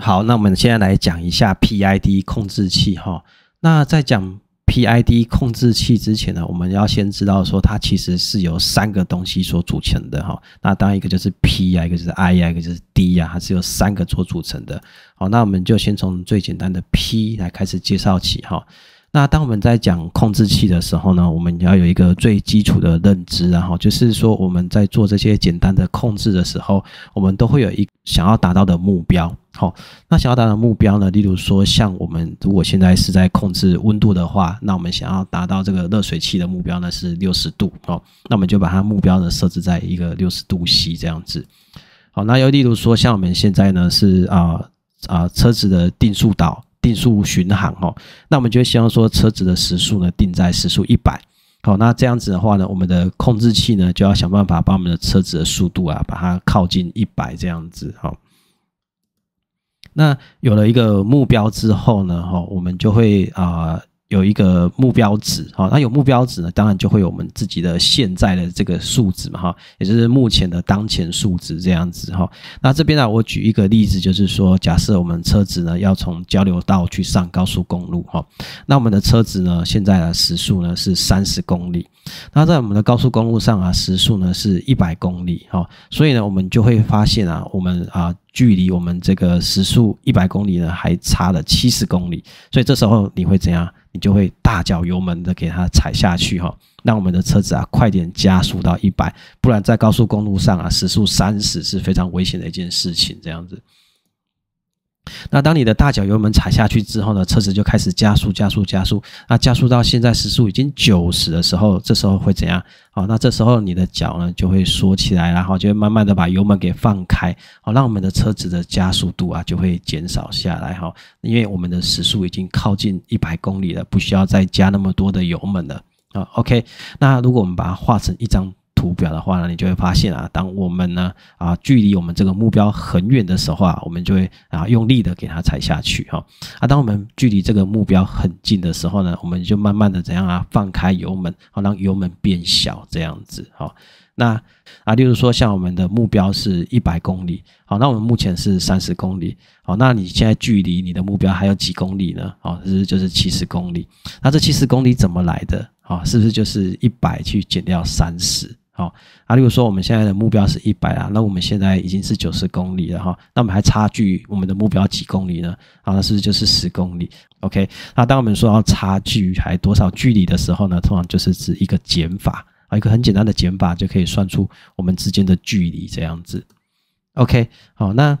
好，那我们现在来讲一下 P I D 控制器哈。那在讲 P I D 控制器之前呢，我们要先知道说它其实是由三个东西所组成的哈。那当然一个就是 P 呀，一个就是 I 呀，一个就是 D 呀，它是由三个所组成的。好，那我们就先从最简单的 P 来开始介绍起哈。那当我们在讲控制器的时候呢，我们要有一个最基础的认知，然后就是说我们在做这些简单的控制的时候，我们都会有一想要达到的目标。好，那想要达到目标呢，例如说像我们如果现在是在控制温度的话，那我们想要达到这个热水器的目标呢是六十度。哦，那我们就把它目标呢设置在一个六十度 C 这样子。好，那又例如说像我们现在呢是啊啊车子的定速导。定速巡航哦，那我们就希望说车子的时速呢定在时速一百，好，那这样子的话呢，我们的控制器呢就要想办法把我们的车子的速度啊，把它靠近一百这样子哈。那有了一个目标之后呢，哈，我们就会啊。有一个目标值，哈，那有目标值呢，当然就会有我们自己的现在的这个数值嘛，哈，也就是目前的当前数值这样子，哈。那这边呢，我举一个例子，就是说，假设我们车子呢要从交流道去上高速公路，哈，那我们的车子呢现在的时速呢是三十公里，那在我们的高速公路上啊，时速呢是一百公里，哈，所以呢，我们就会发现啊，我们啊距离我们这个时速一百公里呢还差了七十公里，所以这时候你会怎样？就会大脚油门的给它踩下去哈，让我们的车子啊快点加速到一百，不然在高速公路上啊时速三十是非常危险的一件事情，这样子。那当你的大脚油门踩下去之后呢，车子就开始加速加速加速。那加速到现在时速已经九十的时候，这时候会怎样？好，那这时候你的脚呢就会缩起来，然后就会慢慢的把油门给放开，好让我们的车子的加速度啊就会减少下来哈。因为我们的时速已经靠近一百公里了，不需要再加那么多的油门了啊。OK，那如果我们把它画成一张。图表的话呢，你就会发现啊，当我们呢啊距离我们这个目标很远的时候啊，我们就会啊用力的给它踩下去哈。啊，当我们距离这个目标很近的时候呢，我们就慢慢的怎样啊放开油门，好让油门变小这样子好。那啊，例如说像我们的目标是一百公里，好，那我们目前是三十公里，好，那你现在距离你的目标还有几公里呢？好，是是就是七十公里？那这七十公里怎么来的？啊，是不是就是一百去减掉三十？好，啊，例如说我们现在的目标是一百啊，那我们现在已经是九十公里了哈，那我们还差距我们的目标几公里呢？啊，是不是就是十公里？OK，那当我们说要差距还多少距离的时候呢，通常就是指一个减法啊，一个很简单的减法就可以算出我们之间的距离这样子。OK，好，那。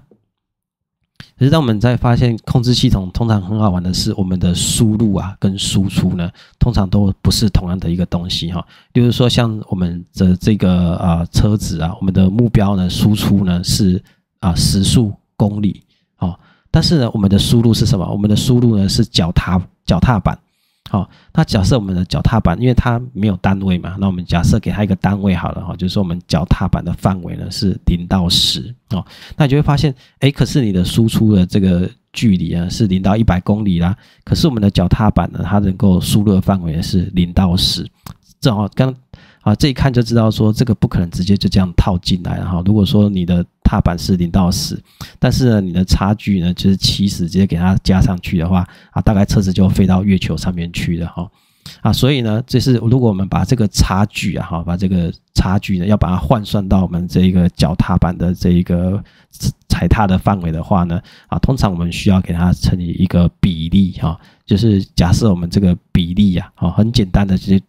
可是，当我们在发现控制系统通常很好玩的是，我们的输入啊跟输出呢，通常都不是同样的一个东西哈。例如说，像我们的这个啊车子啊，我们的目标呢，输出呢是啊时速公里啊，但是呢，我们的输入是什么？我们的输入呢是脚踏脚踏板。好，那假设我们的脚踏板，因为它没有单位嘛，那我们假设给它一个单位好了哈，就是说我们脚踏板的范围呢是零到十哦，那你就会发现，哎，可是你的输出的这个距离啊是零到一百公里啦，可是我们的脚踏板呢，它能够输入的范围是零到十，正好刚啊这一看就知道说这个不可能直接就这样套进来哈，如果说你的。踏板是零到十，但是呢，你的差距呢，就是起始直接给它加上去的话，啊，大概车子就飞到月球上面去了哈，啊，所以呢，这是如果我们把这个差距啊，哈，把这个差距呢，要把它换算到我们这一个脚踏板的这一个踩踏的范围的话呢，啊，通常我们需要给它乘以一个比例哈，就是假设我们这个比例呀，啊，很简单的，直接。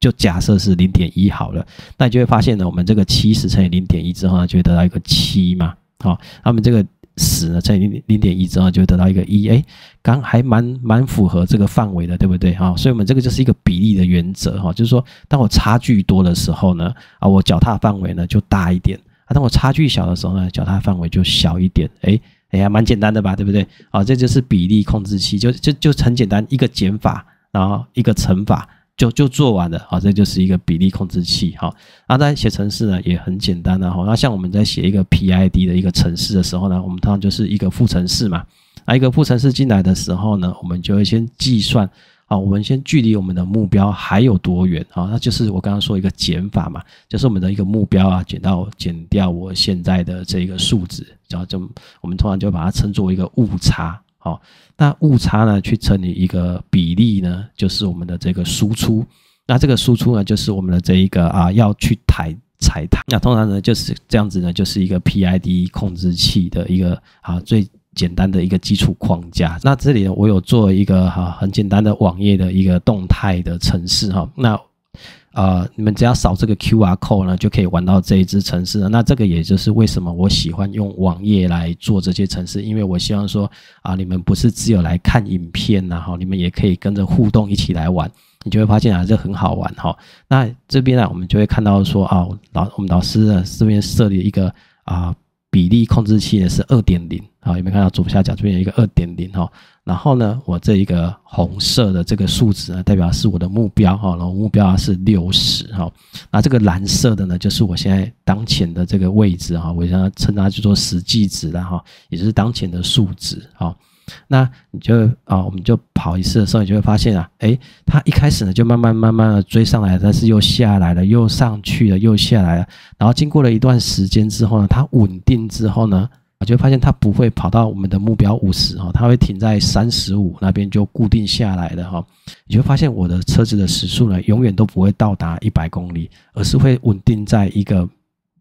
就假设是零点一好了，那你就会发现呢，我们这个七十乘以零点一之后呢，就会得到一个七嘛，好，那么这个十呢乘以零点一之后就会得到一个一，哎，刚还蛮蛮符合这个范围的，对不对哈，所以，我们这个就是一个比例的原则哈，就是说，当我差距多的时候呢，啊，我脚踏范围呢就大一点；啊，当我差距小的时候呢，脚踏范围就小一点，哎，哎呀，蛮简单的吧，对不对？啊，这就是比例控制器，就就就很简单，一个减法，然后一个乘法。就就做完了啊，这就是一个比例控制器哈。那在写程式呢也很简单的哈。那像我们在写一个 PID 的一个程式的时候呢，我们通常就是一个副程式嘛。那一个副程式进来的时候呢，我们就会先计算啊，我们先距离我们的目标还有多远啊？那就是我刚刚说一个减法嘛，就是我们的一个目标啊，减到减掉我现在的这个数值，然后就我们通常就把它称作一个误差。好，那误差呢？去乘以一个比例呢，就是我们的这个输出。那这个输出呢，就是我们的这一个啊，要去抬踩踏。那通常呢，就是这样子呢，就是一个 P I D 控制器的一个啊，最简单的一个基础框架。那这里呢，我有做一个哈，很简单的网页的一个动态的程式哈。那啊，你们只要扫这个 Q R code 呢，就可以玩到这一支城市了。那这个也就是为什么我喜欢用网页来做这些城市，因为我希望说啊，你们不是只有来看影片，然后你们也可以跟着互动一起来玩，你就会发现啊，这很好玩哈。那这边呢，我们就会看到说啊，老我们老师呢这边设立一个啊。比例控制器呢是二点零啊，有没有看到左下角这边有一个二点零哈？然后呢，我这一个红色的这个数值呢，代表是我的目标哈，然后目标是六十哈。那这个蓝色的呢，就是我现在当前的这个位置哈，我现在称它叫做实际值了哈，也就是当前的数值好那你就啊，我们就跑一次的时候，你就会发现啊，诶，它一开始呢就慢慢慢慢的追上来但是又下来了，又上去了，又下来了。然后经过了一段时间之后呢，它稳定之后呢，就会发现它不会跑到我们的目标五十哈，它会停在三十五那边就固定下来的哈。你会发现我的车子的时速呢，永远都不会到达一百公里，而是会稳定在一个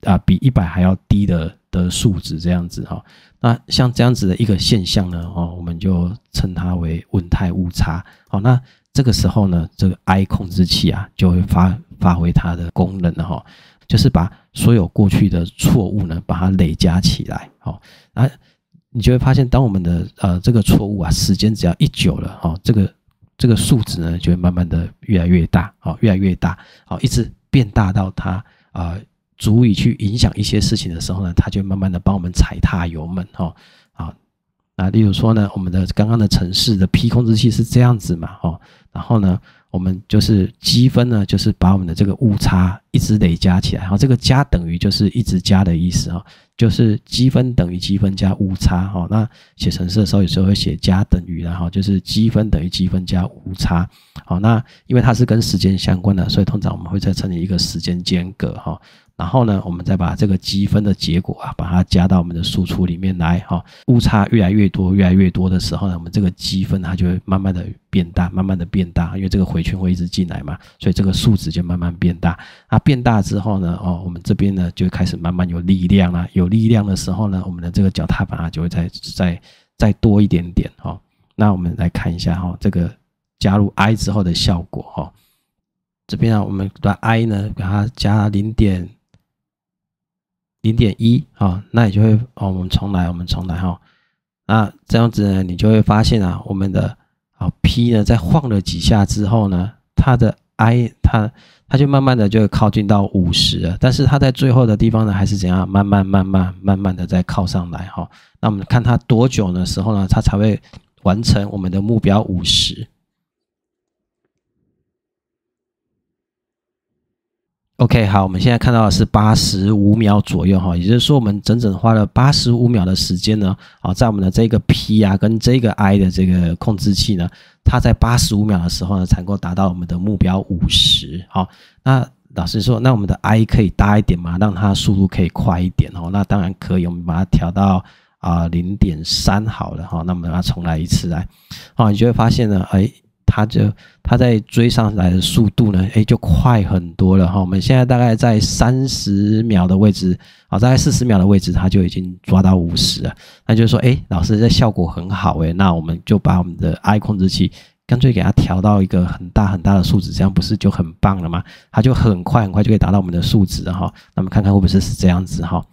啊比一百还要低的。的数值这样子哈，那像这样子的一个现象呢，哦，我们就称它为稳态误差。好，那这个时候呢，这个 I 控制器啊，就会发发挥它的功能了哈，就是把所有过去的错误呢，把它累加起来。好，啊，你就会发现，当我们的呃这个错误啊，时间只要一久了，哈，这个这个数值呢，就会慢慢的越来越大，哦，越来越大，哦，一直变大到它啊。足以去影响一些事情的时候呢，它就慢慢的帮我们踩踏油门哦，啊，啊，例如说呢，我们的刚刚的城市的批控制器是这样子嘛哦，然后呢，我们就是积分呢，就是把我们的这个误差一直累加起来，好，这个加等于就是一直加的意思哈，就是积分等于积分加误差哦。那写程式的时候有时候会写加等于，然后就是积分等于积分加误差，好，那因为它是跟时间相关的，所以通常我们会再乘以一个时间间隔哈。然后呢，我们再把这个积分的结果啊，把它加到我们的输出里面来哈。误差越来越多、越来越多的时候呢，我们这个积分它就会慢慢的变大，慢慢的变大，因为这个回圈会一直进来嘛，所以这个数值就慢慢变大。那变大之后呢，哦，我们这边呢就开始慢慢有力量啦。有力量的时候呢，我们的这个脚踏板啊就会再再再多一点点哈。那我们来看一下哈，这个加入 i 之后的效果哈。这边啊，我们把 i 呢，给它加零点。零点一啊，那你就会哦，我们重来，我们重来哈。那这样子呢，你就会发现啊，我们的啊 P 呢，在晃了几下之后呢，它的 I 它它就慢慢的就靠近到五十，但是它在最后的地方呢，还是怎样，慢慢慢慢慢慢的在靠上来哈。那我们看它多久的时候呢，它才会完成我们的目标五十？OK，好，我们现在看到的是八十五秒左右哈，也就是说，我们整整花了八十五秒的时间呢，啊，在我们的这个 P 啊跟这个 I 的这个控制器呢，它在八十五秒的时候呢，才能够达到我们的目标五十。好，那老师说，那我们的 I 可以大一点吗？让它速度可以快一点哦。那当然可以，我们把它调到啊零点三好了哈。那我们把它重来一次来，好，你就会发现呢，哎。它就它在追上来的速度呢，哎，就快很多了哈。我们现在大概在三十秒的位置，啊，大概四十秒的位置，它就已经抓到五十了。那就是说，哎，老师这效果很好哎。那我们就把我们的 I 控制器干脆给它调到一个很大很大的数值，这样不是就很棒了吗？它就很快很快就可以达到我们的数值哈。那么看看会不会是这样子哈？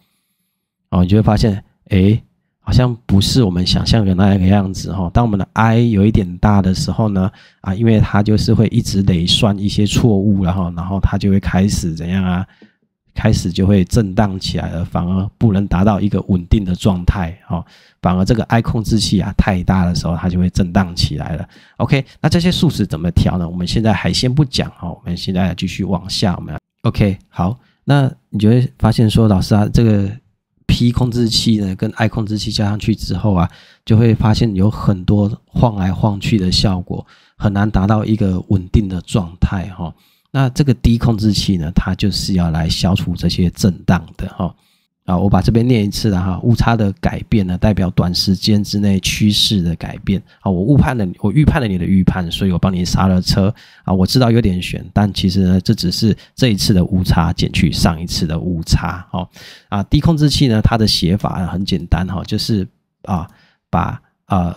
哦，你就会发现，哎。好像不是我们想象的那个样子哈。当我们的 I 有一点大的时候呢，啊，因为它就是会一直得算一些错误然后然后它就会开始怎样啊？开始就会震荡起来了，反而不能达到一个稳定的状态哦。反而这个 I 控制器啊太大的时候，它就会震荡起来了。OK，那这些数值怎么调呢？我们现在还先不讲哦，我们现在继续往下，我们 OK 好。那你就会发现说，老师啊，这个。P 控制器呢，跟 I 控制器加上去之后啊，就会发现有很多晃来晃去的效果，很难达到一个稳定的状态哈。那这个低控制器呢，它就是要来消除这些震荡的哈。啊，我把这边念一次了哈，误差的改变呢，代表短时间之内趋势的改变。啊，我误判了，我预判了你的预判，所以我帮你刹了车。啊，我知道有点悬，但其实呢，这只是这一次的误差减去上一次的误差。哦，啊，低控制器呢，它的写法很简单哈，就是啊，把呃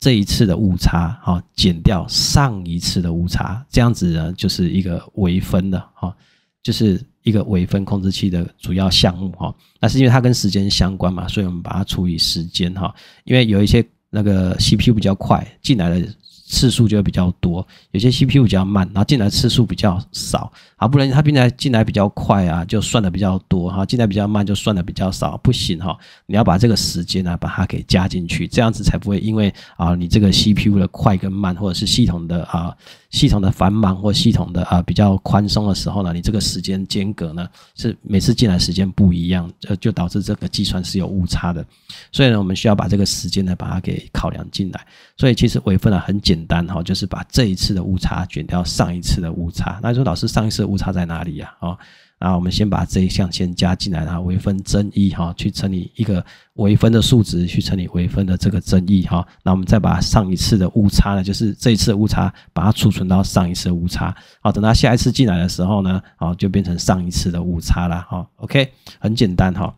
这一次的误差哈减掉上一次的误差，这样子呢就是一个微分的哈，就是。一个微分控制器的主要项目哈，那是因为它跟时间相关嘛，所以我们把它除以时间哈。因为有一些那个 CPU 比较快，进来的次数就会比较多；有些 CPU 比较慢，然后进来次数比较少。啊，不然他进来进来比较快啊，就算的比较多哈；进来比较慢，就算的比较少，不行哈。你要把这个时间呢，把它给加进去，这样子才不会因为啊，你这个 CPU 的快跟慢，或者是系统的啊系统的繁忙或系统的啊比较宽松的时候呢，你这个时间间隔呢是每次进来时间不一样，呃，就导致这个计算是有误差的。所以呢，我们需要把这个时间呢把它给考量进来。所以其实微分呢很简单哈，就是把这一次的误差减掉上一次的误差。那说老师上一次。误差在哪里呀？哦，那我们先把这一项先加进来，然后微分增一哈，去乘以一个微分的数值，去乘以微分的这个增一哈。那我们再把上一次的误差呢，就是这一次的误差，把它储存到上一次的误差。好，等到下一次进来的时候呢，哦，就变成上一次的误差了。哈，OK，很简单哈。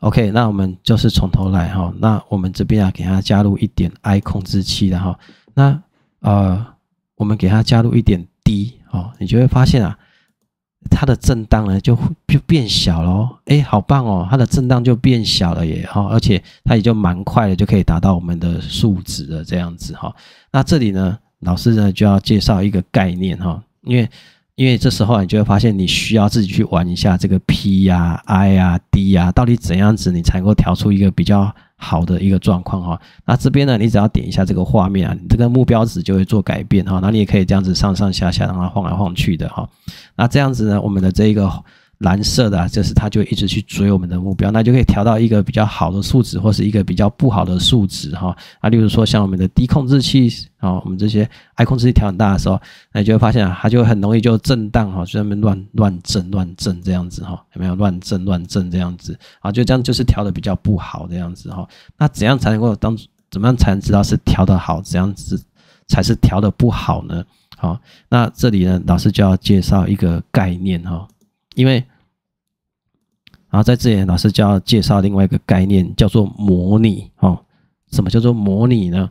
OK，那我们就是从头来哈。那我们这边啊，给它加入一点 I 控制器的哈。那呃，我们给它加入一点 D 哦，你就会发现啊。它的震荡呢，就就变小喽。哎，好棒哦！它的震荡就变小了，耶，哈，而且它也就蛮快的，就可以达到我们的数值了，这样子哈。那这里呢，老师呢就要介绍一个概念哈，因为因为这时候你就会发现，你需要自己去玩一下这个 P 呀、I 呀、D 呀，到底怎样子你才能够调出一个比较。好的一个状况哈，那这边呢，你只要点一下这个画面啊，你这个目标值就会做改变哈，那你也可以这样子上上下下让它晃来晃去的哈，那这样子呢，我们的这一个。蓝色的，就是它就一直去追我们的目标，那就可以调到一个比较好的数值，或是一个比较不好的数值哈啊，例如说像我们的低控制器哦，我们这些 I 控制器调很大的时候，那你就会发现它就很容易就震荡哈，就那边乱乱震乱震这样子哈，有没有乱震乱震这样子啊？就这样就是调的比较不好这样子哈。那怎样才能够当？怎么样才能知道是调的好？怎样子才是调的不好呢？好，那这里呢，老师就要介绍一个概念哈，因为。然后在这里，老师就要介绍另外一个概念，叫做模拟。哦。什么叫做模拟呢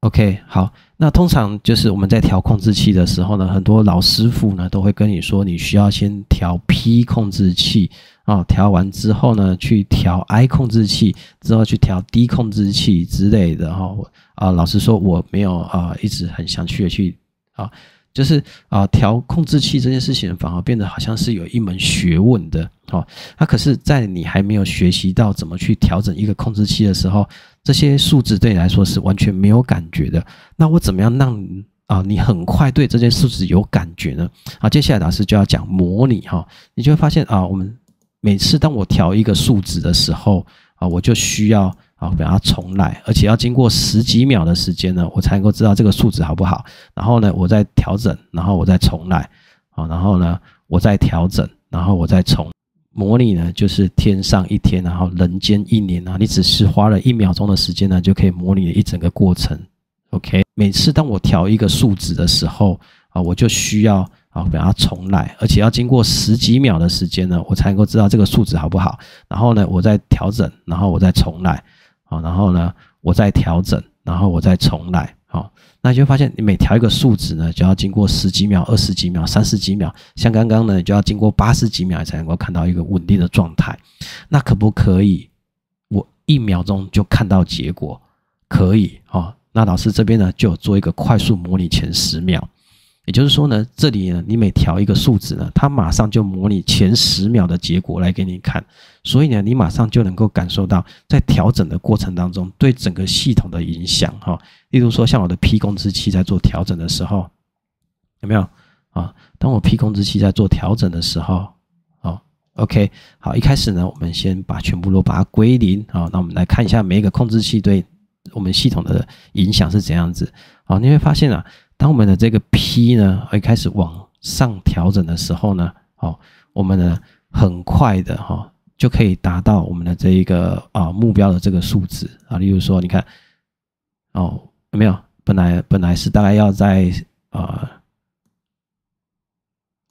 ？OK，好，那通常就是我们在调控制器的时候呢，很多老师傅呢都会跟你说，你需要先调 P 控制器啊，调完之后呢，去调 I 控制器，之后去调 D 控制器之类的哈。啊，老师说，我没有啊，一直很想去的去啊。就是啊，调控制器这件事情反而变得好像是有一门学问的，好，那可是，在你还没有学习到怎么去调整一个控制器的时候，这些数字对你来说是完全没有感觉的。那我怎么样让啊你很快对这些数字有感觉呢？啊，接下来老师就要讲模拟哈，你就会发现啊，我们每次当我调一个数值的时候啊，我就需要。啊，让它重来，而且要经过十几秒的时间呢，我才能够知道这个数值好不好。然后呢，我再调整，然后我再重来。啊，然后呢，我再调整，然后我再重模拟呢，就是天上一天，然后人间一年啊。你只是花了一秒钟的时间呢，就可以模拟一整个过程。OK，每次当我调一个数值的时候，啊，我就需要啊，让它重来，而且要经过十几秒的时间呢，我才能够知道这个数值好不好。然后呢，我再调整，然后我再重来。好，然后呢，我再调整，然后我再重来。好，那就发现，你每调一个数值呢，就要经过十几秒、二十几秒、三十几秒，像刚刚呢，就要经过八十几秒才能够看到一个稳定的状态。那可不可以？我一秒钟就看到结果？可以啊。那老师这边呢，就做一个快速模拟前十秒。也就是说呢，这里呢，你每调一个数值呢，它马上就模拟前十秒的结果来给你看，所以呢，你马上就能够感受到在调整的过程当中对整个系统的影响哈。例如说，像我的 P 控制器在做调整的时候，有没有啊？当我 P 控制器在做调整的时候，哦，OK，好，一开始呢，我们先把全部都把它归零啊。那我们来看一下每一个控制器对我们系统的影响是怎样子。好，你会发现啊。当我们的这个 P 呢，开始往上调整的时候呢，哦，我们呢很快的哈，就可以达到我们的这一个啊目标的这个数值啊。例如说，你看哦，有没有？本来本来是大概要在啊。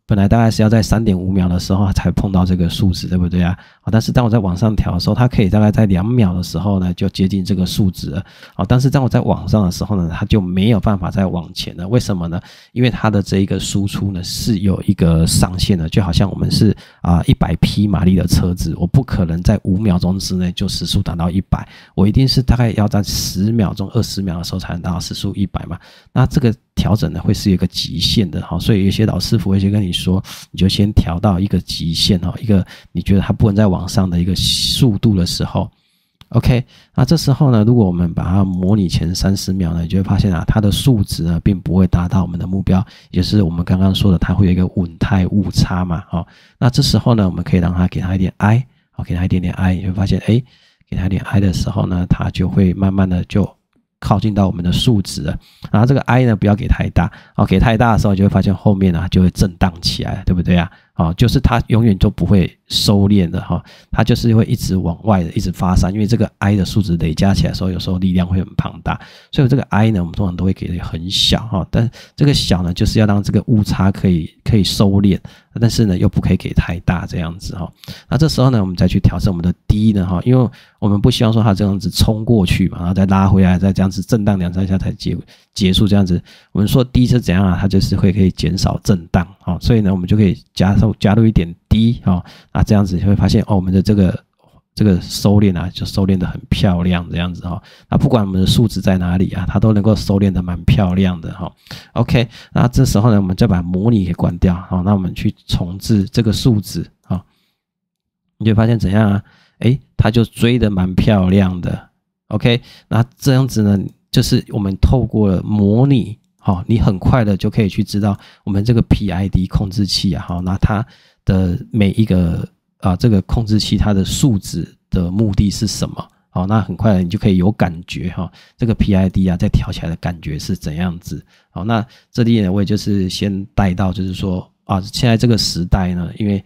本来大概是要在三点五秒的时候才碰到这个数值，对不对啊？啊，但是当我在往上调的时候，它可以大概在两秒的时候呢，就接近这个数值了。啊，但是当我在往上的时候呢，它就没有办法再往前了。为什么呢？因为它的这一个输出呢，是有一个上限的，就好像我们是啊一百匹马力的车子，我不可能在五秒钟之内就时速达到一百，我一定是大概要在十秒钟、二十秒的时候才能达到时速一百嘛。那这个。调整的会是一个极限的哈，所以有些老师傅会去跟你说，你就先调到一个极限哈，一个你觉得它不能再往上的一个速度的时候，OK，那这时候呢，如果我们把它模拟前三十秒呢，你就会发现啊，它的数值啊并不会达到我们的目标，也是我们刚刚说的，它会有一个稳态误差嘛，哈，那这时候呢，我们可以让它给它一点 I，好，给它一点点 I，你会发现，哎，给它点 I 的时候呢，它就会慢慢的就。靠近到我们的数值，然后这个 I 呢，不要给太大。哦，给太大的时候，就会发现后面呢，就会震荡起来对不对啊？啊，就是它永远就不会。收敛的哈，它就是会一直往外的一直发散，因为这个 I 的数值累加起来时候，有时候力量会很庞大，所以这个 I 呢，我们通常都会给的很小哈。但这个小呢，就是要让这个误差可以可以收敛，但是呢，又不可以给太大这样子哈。那这时候呢，我们再去调整我们的低呢哈，因为我们不希望说它这样子冲过去嘛，然后再拉回来，再这样子震荡两三下才结结束这样子。我们说低是怎样啊？它就是会可以减少震荡啊，所以呢，我们就可以加入加入一点。低啊那这样子你会发现哦，我们的这个这个收敛啊，就收敛的很漂亮，这样子哈。那不管我们的数值在哪里啊，它都能够收敛的蛮漂亮的哈。OK，那这时候呢，我们就把模拟给关掉，好，那我们去重置这个数值啊，你就发现怎样啊？诶，它就追的蛮漂亮的。OK，那这样子呢，就是我们透过了模拟，好，你很快的就可以去知道我们这个 PID 控制器啊，好，那它。的每一个啊，这个控制器它的数值的目的是什么？好，那很快你就可以有感觉哈，这个 P I D 啊，再调起来的感觉是怎样子？好，那这里呢，我也就是先带到，就是说啊，现在这个时代呢，因为。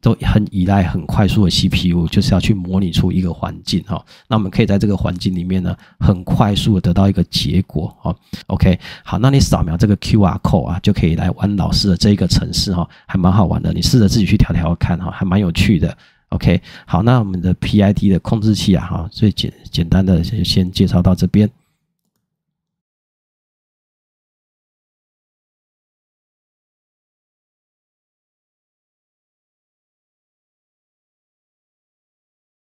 都很依赖很快速的 CPU，就是要去模拟出一个环境哈，那我们可以在这个环境里面呢，很快速的得到一个结果哈。OK，好，那你扫描这个 QR code 啊，就可以来玩老师的这一个城市哈，还蛮好玩的。你试着自己去调调看哈，还蛮有趣的。OK，好，那我们的 PID 的控制器啊哈，所以简简单的就先介绍到这边。